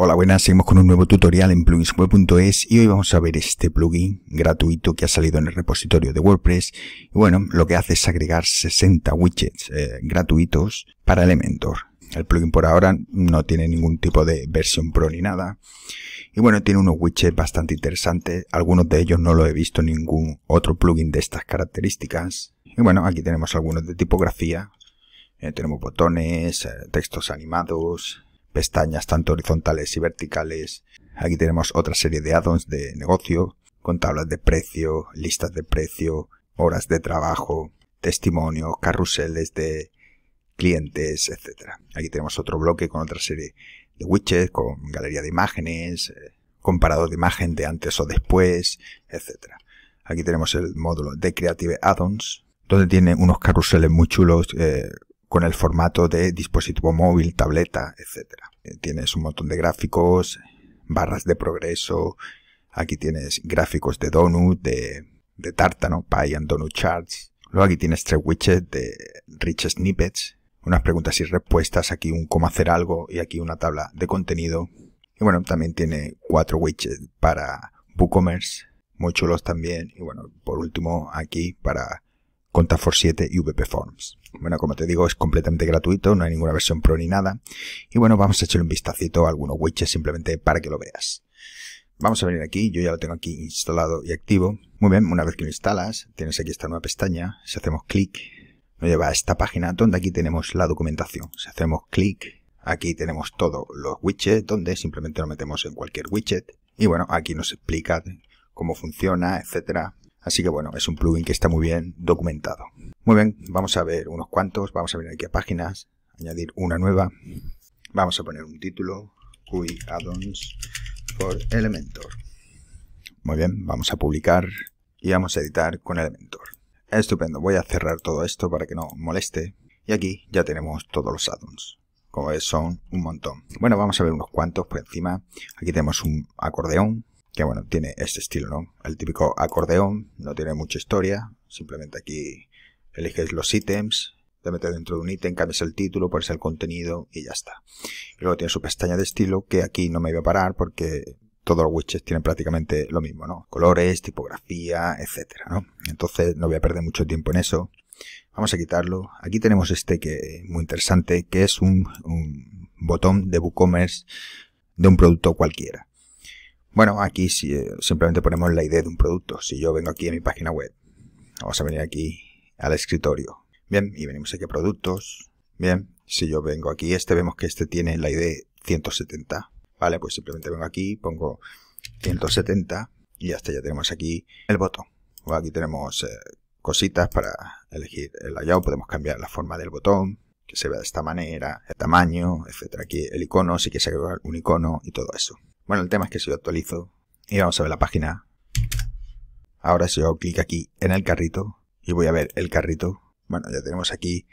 Hola, buenas, seguimos con un nuevo tutorial en pluginsweb.es y hoy vamos a ver este plugin gratuito que ha salido en el repositorio de WordPress. Y bueno, lo que hace es agregar 60 widgets eh, gratuitos para Elementor. El plugin por ahora no tiene ningún tipo de versión pro ni nada. Y bueno, tiene unos widgets bastante interesantes. Algunos de ellos no lo he visto ningún otro plugin de estas características. Y bueno, aquí tenemos algunos de tipografía. Eh, tenemos botones, eh, textos animados, pestañas tanto horizontales y verticales. Aquí tenemos otra serie de addons de negocio, con tablas de precio, listas de precio, horas de trabajo, testimonios, carruseles de clientes, etc. Aquí tenemos otro bloque con otra serie de widgets, con galería de imágenes, eh, comparador de imagen de antes o después, etc. Aquí tenemos el módulo de Creative Add-ons, donde tiene unos carruseles muy chulos eh, con el formato de dispositivo móvil, tableta, etc. Eh, tienes un montón de gráficos, barras de progreso, aquí tienes gráficos de donut, de, de tarta, ¿no? Pie and donut charts. Luego aquí tienes tres widgets de rich snippets, unas preguntas y respuestas, aquí un cómo hacer algo y aquí una tabla de contenido. Y bueno, también tiene cuatro widgets para WooCommerce, muy chulos también. Y bueno, por último aquí para Contafor 7 y VP Forms. Bueno, como te digo, es completamente gratuito, no hay ninguna versión pro ni nada. Y bueno, vamos a echarle un vistacito a algunos widgets simplemente para que lo veas. Vamos a venir aquí, yo ya lo tengo aquí instalado y activo. Muy bien, una vez que lo instalas, tienes aquí esta nueva pestaña. Si hacemos clic, nos lleva a esta página donde aquí tenemos la documentación. Si hacemos clic, aquí tenemos todos los widgets, donde simplemente lo metemos en cualquier widget. Y bueno, aquí nos explica cómo funciona, etcétera. Así que bueno, es un plugin que está muy bien documentado. Muy bien, vamos a ver unos cuantos, vamos a venir aquí a páginas, añadir una nueva, vamos a poner un título, QI Addons for Elementor. Muy bien, vamos a publicar y vamos a editar con Elementor. Estupendo, voy a cerrar todo esto para que no moleste. Y aquí ya tenemos todos los addons. Como ves, son un montón. Bueno, vamos a ver unos cuantos por encima. Aquí tenemos un acordeón, que bueno, tiene este estilo, ¿no? El típico acordeón, no tiene mucha historia, simplemente aquí eliges los ítems, te metes dentro de un ítem, cambias el título, pones el contenido y ya está. Y luego tiene su pestaña de estilo, que aquí no me voy a parar porque todos los widgets tienen prácticamente lo mismo, ¿no? Colores, tipografía, etcétera, ¿no? Entonces no voy a perder mucho tiempo en eso. Vamos a quitarlo. Aquí tenemos este que es muy interesante, que es un, un botón de WooCommerce de un producto cualquiera. Bueno, aquí si, eh, simplemente ponemos la idea de un producto. Si yo vengo aquí a mi página web, vamos a venir aquí al escritorio. Bien, y venimos aquí a productos. Bien, si yo vengo aquí, este vemos que este tiene la ID 170. Vale, pues simplemente vengo aquí, pongo 170 y hasta ya tenemos aquí el botón. O pues aquí tenemos eh, cositas para elegir el layout, podemos cambiar la forma del botón, que se vea de esta manera, el tamaño, etcétera. Aquí el icono, si quieres agregar un icono y todo eso. Bueno, el tema es que si yo actualizo y vamos a ver la página. Ahora si yo clic aquí en el carrito y voy a ver el carrito, bueno, ya tenemos aquí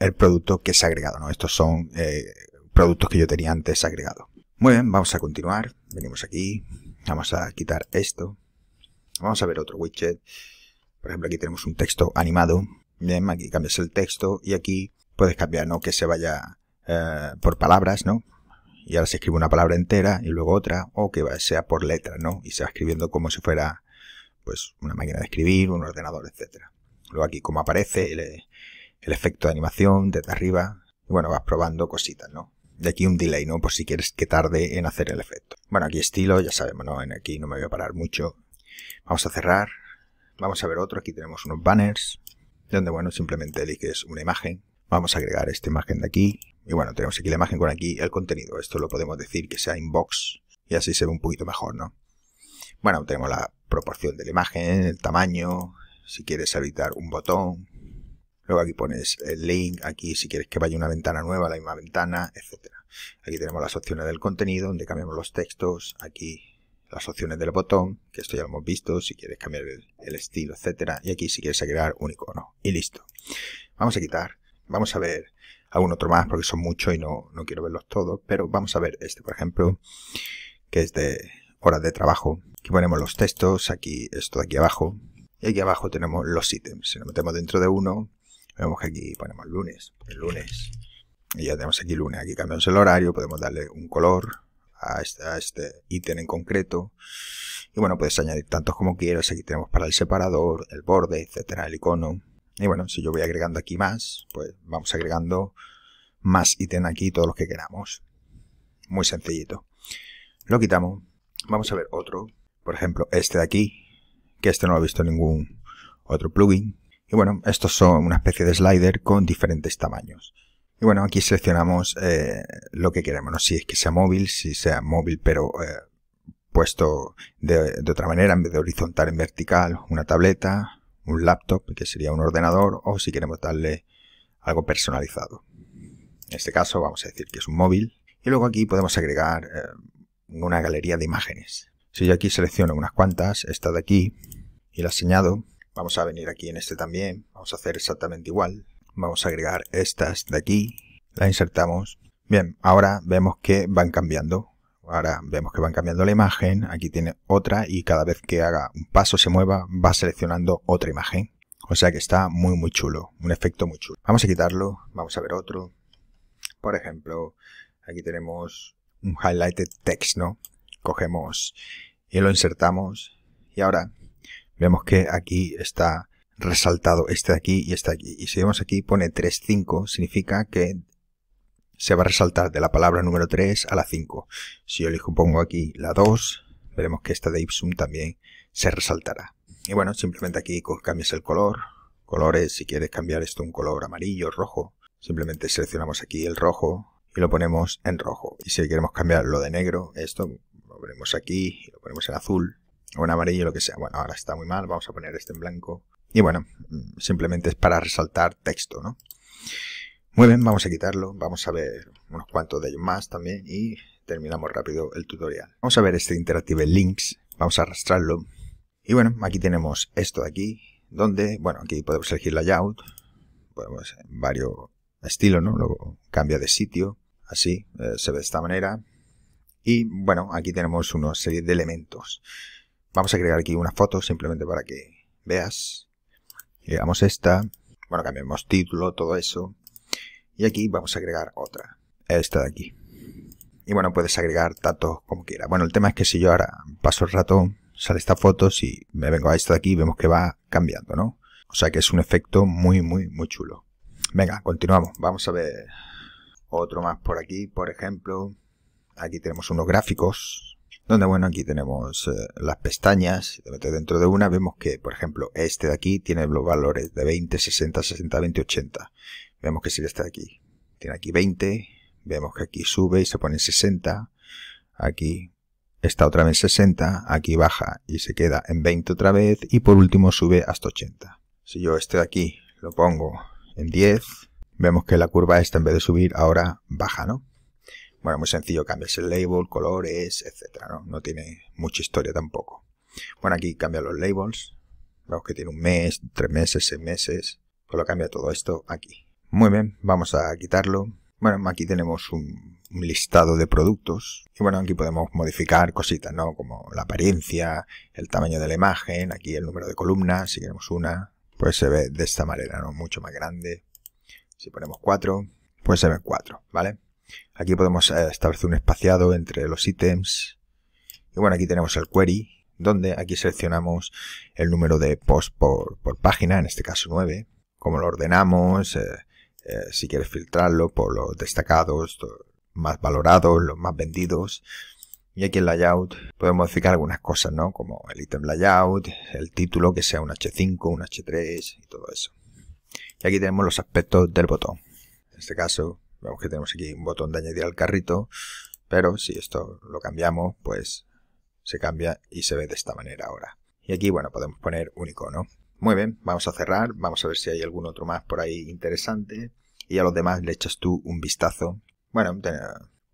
el producto que se ha agregado, ¿no? Estos son eh, productos que yo tenía antes agregado. Muy bien, vamos a continuar. Venimos aquí, vamos a quitar esto. Vamos a ver otro widget. Por ejemplo, aquí tenemos un texto animado. Bien, aquí cambias el texto y aquí puedes cambiar, ¿no? Que se vaya eh, por palabras, ¿no? y ahora se escribe una palabra entera y luego otra, o que sea por letra, ¿no? Y se va escribiendo como si fuera pues una máquina de escribir, un ordenador, etcétera. Luego aquí como aparece el, efecto de animación desde arriba, y bueno, vas probando cositas, ¿no? De aquí un delay, ¿no? Por si quieres que tarde en hacer el efecto. Bueno, aquí estilo, ya sabemos, ¿no? En aquí no me voy a parar mucho. Vamos a cerrar. Vamos a ver otro. Aquí tenemos unos banners. Donde, bueno, simplemente eliges una imagen. Vamos a agregar esta imagen de aquí. Y bueno, tenemos aquí la imagen con aquí el contenido. Esto lo podemos decir que sea inbox y así se ve un poquito mejor, ¿no? Bueno, tenemos la proporción de la imagen, el tamaño, si quieres habilitar un botón. Luego aquí pones el link, aquí si quieres que vaya una ventana nueva, la misma ventana, etcétera. Aquí tenemos las opciones del contenido, donde cambiamos los textos, aquí las opciones del botón, que esto ya lo hemos visto, si quieres cambiar el, estilo, etcétera, y aquí si quieres agregar un icono, y listo. Vamos a quitar, vamos a ver algún otro más porque son muchos y no, quiero verlos todos, pero vamos a ver este, por ejemplo, que es de horas de trabajo. Aquí ponemos los textos, aquí esto de aquí abajo, y aquí abajo tenemos los ítems. Si nos metemos dentro de uno, vemos que aquí ponemos lunes, el lunes, y ya tenemos aquí lunes. Aquí cambiamos el horario, podemos darle un color a este, a este ítem en concreto. Y bueno, puedes añadir tantos como quieras. Aquí tenemos para el separador, el borde, etcétera, el icono. Y bueno, si yo voy agregando aquí más, pues vamos agregando más ítem aquí, todos los que queramos. Muy sencillito. Lo quitamos. Vamos a ver otro. Por ejemplo, este de aquí, que este no lo he visto ningún otro plugin. Y bueno, estos son una especie de slider con diferentes tamaños. Y bueno, aquí seleccionamos eh, lo que queremos, ¿no? si es que sea móvil, si sea móvil pero eh, puesto de, de, otra manera, en vez de horizontal en vertical, una tableta, un laptop, que sería un ordenador, o si queremos darle algo personalizado. En este caso vamos a decir que es un móvil. Y luego aquí podemos agregar eh, una galería de imágenes. Si yo aquí selecciono unas cuantas, esta de aquí, y la señado, vamos a venir aquí en este también, vamos a hacer exactamente igual. Vamos a agregar estas de aquí, La insertamos. Bien, ahora vemos que van cambiando. Ahora vemos que van cambiando la imagen, aquí tiene otra y cada vez que haga un paso, se mueva, va seleccionando otra imagen. O sea que está muy muy chulo, un efecto muy chulo. Vamos a quitarlo, vamos a ver otro. Por ejemplo, aquí tenemos un highlighted text, ¿no? Cogemos y lo insertamos y ahora vemos que aquí está resaltado este de aquí y este de aquí. Y si vemos aquí pone 3.5, significa que se va a resaltar de la palabra número 3 a la 5. Si yo elijo pongo aquí la 2, veremos que esta de Ipsum también se resaltará. Y bueno, simplemente aquí cambias el color, colores, si quieres cambiar esto un color amarillo, rojo, simplemente seleccionamos aquí el rojo y lo ponemos en rojo. Y si queremos cambiarlo de negro, esto lo ponemos aquí, y lo ponemos en azul o en amarillo, lo que sea. Bueno, ahora está muy mal, vamos a poner este en blanco. Y bueno, mm, simplemente es para resaltar texto, ¿no? Muy bien, vamos a quitarlo, vamos a ver unos cuantos de ellos más también y terminamos rápido el tutorial. Vamos a ver este Interactive Links, vamos a arrastrarlo. Y bueno, aquí tenemos esto de aquí, donde, bueno, aquí podemos elegir layout, podemos varios estilos, ¿no? Luego cambia de sitio, así, eh, se ve de esta manera. Y bueno, aquí tenemos una serie de elementos. Vamos a crear aquí una foto simplemente para que veas. damos esta, bueno, cambiamos título, todo eso. Y aquí vamos a agregar otra. Esta de aquí. Y bueno, puedes agregar datos como quieras. Bueno, el tema es que si yo ahora paso el ratón, sale esta foto, si me vengo a esta de aquí, vemos que va cambiando, ¿no? O sea que es un efecto muy, muy, muy chulo. Venga, continuamos. Vamos a ver otro más por aquí, por ejemplo. Aquí tenemos unos gráficos, donde bueno, aquí tenemos eh, las pestañas. dentro de una, vemos que, por ejemplo, este de aquí tiene los valores de 20, 60, 60, 20, 80. Vemos que sigue está aquí. Tiene aquí 20. Vemos que aquí sube y se pone en 60. Aquí está otra vez 60. Aquí baja y se queda en 20 otra vez. Y por último sube hasta 80. Si yo este de aquí lo pongo en 10, vemos que la curva esta en vez de subir ahora baja, ¿no? Bueno, muy sencillo, cambias el label, colores, etcétera, ¿no? No tiene mucha historia tampoco. Bueno, aquí cambia los labels. Vemos que tiene un mes, tres meses, seis meses. Pues lo cambia todo esto aquí. Muy bien, vamos a quitarlo. Bueno, aquí tenemos un, listado de productos y bueno, aquí podemos modificar cositas, ¿no? Como la apariencia, el tamaño de la imagen, aquí el número de columnas, si queremos una, pues se ve de esta manera, ¿no? Mucho más grande. Si ponemos cuatro, pues se ve cuatro, ¿vale? Aquí podemos eh, establecer un espaciado entre los ítems. Y bueno, aquí tenemos el query, donde aquí seleccionamos el número de posts por, página, en este caso 9, cómo lo ordenamos, eh, eh, si quieres filtrarlo por los destacados, los más valorados, los más vendidos. Y aquí en layout podemos modificar algunas cosas, ¿no? Como el item layout, el título que sea un H5, un H3 y todo eso. Y aquí tenemos los aspectos del botón. En este caso, vemos que tenemos aquí un botón de añadir al carrito, pero si esto lo cambiamos, pues se cambia y se ve de esta manera ahora. Y aquí, bueno, podemos poner un icono. Muy bien, vamos a cerrar, vamos a ver si hay algún otro más por ahí interesante y a los demás le echas tú un vistazo. Bueno,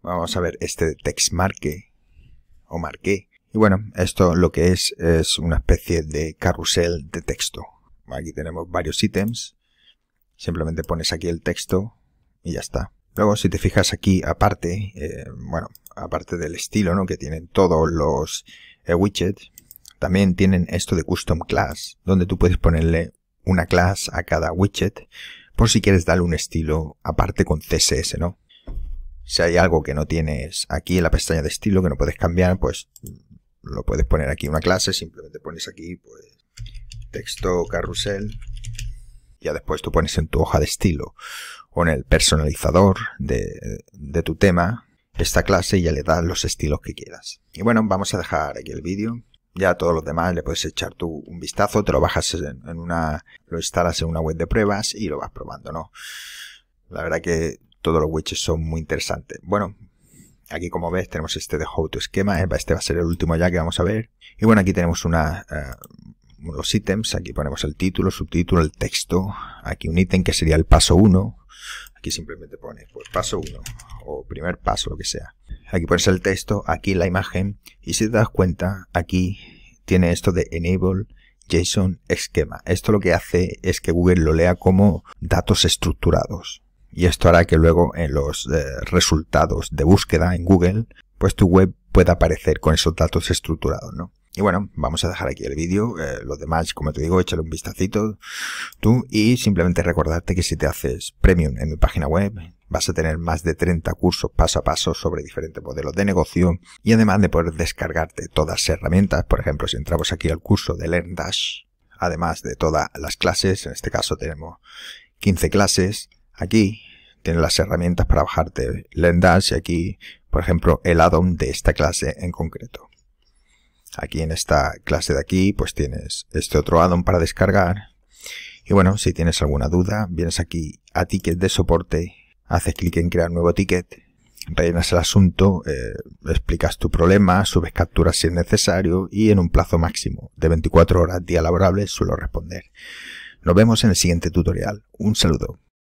vamos a ver este textmarque o marqué. Y bueno, esto lo que es es una especie de carrusel de texto. Aquí tenemos varios ítems. Simplemente pones aquí el texto y ya está. Luego, si te fijas aquí, aparte, eh, bueno, aparte del estilo, ¿no? Que tienen todos los eh, widgets, también tienen esto de Custom Class, donde tú puedes ponerle una clase a cada widget por si quieres darle un estilo aparte con CSS, ¿no? Si hay algo que no tienes aquí en la pestaña de estilo que no puedes cambiar, pues mm, lo puedes poner aquí una clase, simplemente pones aquí pues, texto carrusel, ya después tú pones en tu hoja de estilo o en el personalizador de, de tu tema esta clase y ya le das los estilos que quieras. Y bueno, vamos a dejar aquí el vídeo. Ya todos los demás le puedes echar tú un vistazo, te lo bajas en, una, lo instalas en una web de pruebas y lo vas probando, ¿no? La verdad que todos los widgets son muy interesantes. Bueno, aquí como ves tenemos este de How to Esquema, eh, este va a ser el último ya que vamos a ver. Y bueno, aquí tenemos una, eh, unos ítems, aquí ponemos el título, subtítulo, el texto, aquí un ítem que sería el paso 1, Aquí simplemente pone, pues, paso 1 o primer paso, lo que sea. Aquí pones el texto, aquí la imagen y si te das cuenta, aquí tiene esto de Enable JSON Schema. Esto lo que hace es que Google lo lea como datos estructurados. Y esto hará que luego en los eh, resultados de búsqueda en Google, pues tu web pueda aparecer con esos datos estructurados, ¿no? Y bueno, vamos a dejar aquí el vídeo. Lo eh, los demás, como te digo, échale un vistacito tú y simplemente recordarte que si te haces premium en mi página web, vas a tener más de 30 cursos paso a paso sobre diferentes modelos de negocio y además de poder descargarte todas las herramientas. Por ejemplo, si entramos aquí al curso de Dash, además de todas las clases, en este caso tenemos 15 clases aquí tienes las herramientas para bajarte Dash y aquí, por ejemplo, el addon de esta clase en concreto. Aquí en esta clase de aquí, pues tienes este otro addon para descargar. Y bueno, si tienes alguna duda, vienes aquí a ticket de soporte, haces clic en crear nuevo ticket, rellenas el asunto, eh, explicas tu problema, subes capturas si es necesario y en un plazo máximo de 24 horas día laborable suelo responder. Nos vemos en el siguiente tutorial. Un saludo.